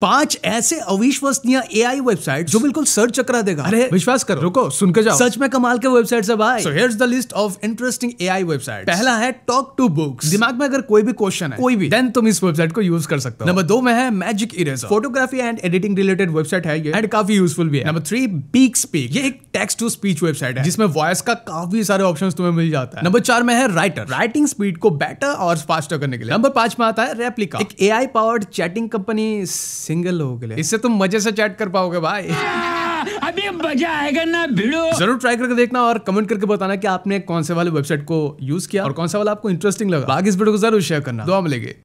पांच ऐसे अविश्वसनीय ए आई वेबसाइट जो बिल्कुल सर्च चक्रा देगा अरे विश्वास करो रुको सुन के जाओ सच में कमाल के वेबसाइट सब आए so here's the list of interesting A I website पहला है टॉक टू बुक्स दिमाग में अगर कोई भी क्वेश्चन है कोई भी देन तुम इस वेबसाइट को यूज कर सकते हो नंबर दो में है magic eraser photography and editing related website है ये एंड काफी यूजफुल भी है नंबर थ्री बीक स्पीक ये एक टेक्स टू स्पीच वेबसाइट है जिसमें वॉइस का काफी सारे ऑप्शन तुम्हें मिल जाता है नंबर चार में है राइटर राइटिंग स्पीड को बेटर और फास्टर करने के लिए नंबर पांच में आता है रेप्लिका एक A I powered chatting company single हो गए इससे तुम मजे से चैट कर पाओगे भाई हाँ, अभी मजा आएगा ना भिड़ो जरूर ट्राई करके देखना और कमेंट करके बताना कि आपने कौन से वाले वेबसाइट को यूज किया और कौन सा वाला आपको इंटरेस्टिंग लगा बाकी इस वीडियो को जरूर शेयर करना दुआ मिलेगी